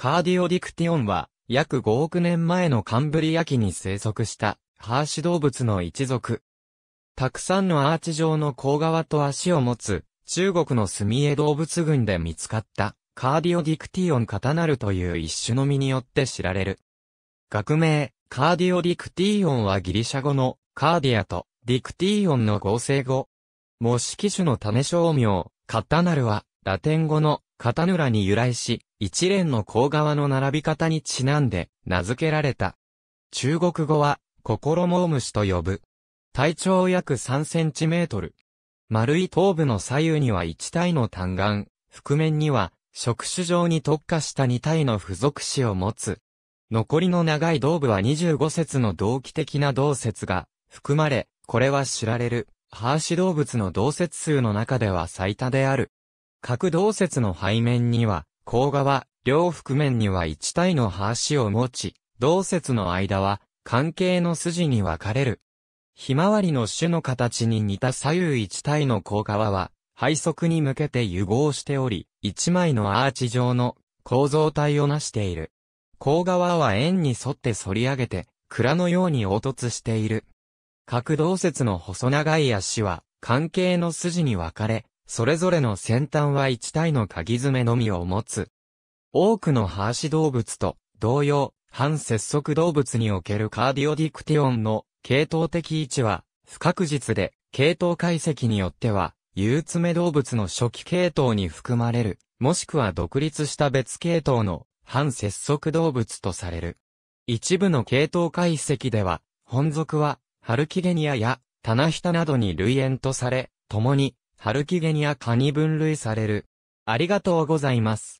カーディオディクティオンは、約5億年前のカンブリア紀に生息した、ハーシ動物の一族。たくさんのアーチ状の甲側と足を持つ、中国の墨江動物群で見つかった、カーディオディクティオンカタナルという一種の実によって知られる。学名、カーディオディクティオンはギリシャ語の、カーディアと、ディクティオンの合成語。模式種の種商名、カタナルは、ラテン語の、カタヌラに由来し、一連の甲側の並び方にちなんで名付けられた。中国語は、心も虫と呼ぶ。体長約3センチメートル。丸い頭部の左右には1体の単眼、覆面には、触手状に特化した2体の付属子を持つ。残りの長い胴部は25節の同期的な同節が含まれ、これは知られる、ハーシ動物の同節数の中では最多である。各同節の背面には、甲賀は、両覆面には一体の端を持ち、同説の間は、関係の筋に分かれる。ひまわりの種の形に似た左右一体の甲賀は、背側に向けて融合しており、一枚のアーチ状の構造体を成している。甲賀は円に沿って反り上げて、蔵のように凹凸している。各動説の細長い足は、関係の筋に分かれ、それぞれの先端は1体の鍵爪のみを持つ。多くのハーシ動物と同様、反接足動物におけるカーディオディクティオンの系統的位置は不確実で、系統解析によっては、有爪動物の初期系統に含まれる、もしくは独立した別系統の反接足動物とされる。一部の系統解析では、本属は、ハルキゲニアやタナヒタなどに類縁とされ、共にハルキゲニア科に分類される。ありがとうございます。